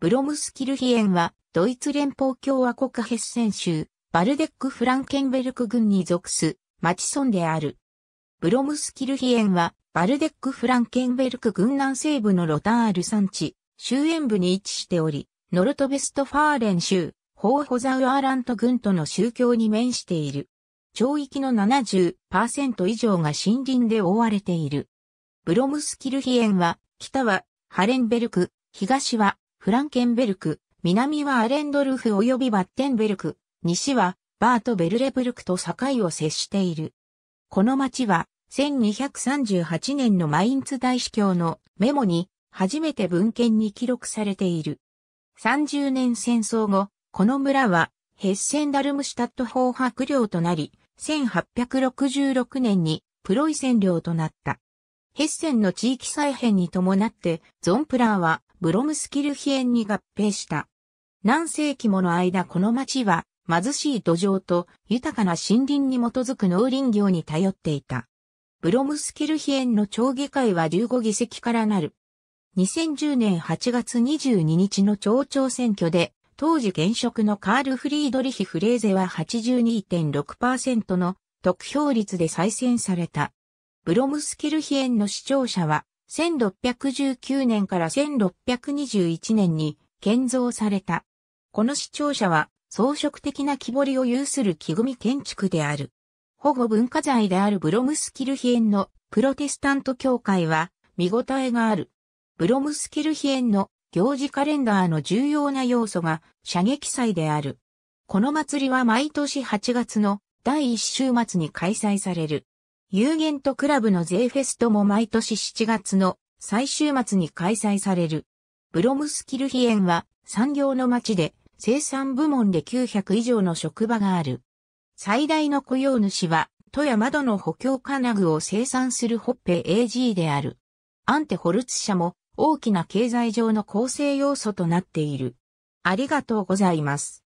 ブロムスキルヒエンは、ドイツ連邦共和国ヘッセン州、バルデック・フランケンベルク郡に属す、町村である。ブロムスキルヒエンは、バルデック・フランケンベルク郡南西部のロタール山地、周縁部に位置しており、ノルトベストファーレン州、ホーホザウアーラント郡との宗教に面している。町域の70%以上が森林で覆われている。ブロムスキルヒエンは、北はハレンベルク、東はフランケンベルク、南はアレンドルフ及びバッテンベルク、西はバート・ベルレブルクと境を接している。この町は1238年のマインツ大司教のメモに初めて文献に記録されている。30年戦争後、この村はヘッセンダルムシュタット法白領となり、1866年にプロイセン領となった。ヘッセンの地域再編に伴って、ゾンプラーはブロムスキルヒエンに合併した。何世紀もの間この町は貧しい土壌と豊かな森林に基づく農林業に頼っていた。ブロムスキルヒエンの町議会は15議席からなる。2010年8月22日の町長選挙で、当時現職のカール・フリードリヒ・フレーゼは82.6%の得票率で再選された。ブロムスキルヒエンの視聴者は1619年から1621年に建造された。この市庁舎は装飾的な木彫りを有する木組建築である。保護文化財であるブロムスキルヒエンのプロテスタント教会は見応えがある。ブロムスキルヒエンの行事カレンダーの重要な要素が射撃祭である。この祭りは毎年8月の第1週末に開催される。有限とクラブのゼーフェストも毎年7月の最終末に開催される。ブロムスキルヒエンは産業の街で生産部門で900以上の職場がある。最大の雇用主は、富山窓の補強金具を生産するホッペ AG である。アンテホルツ社も大きな経済上の構成要素となっている。ありがとうございます。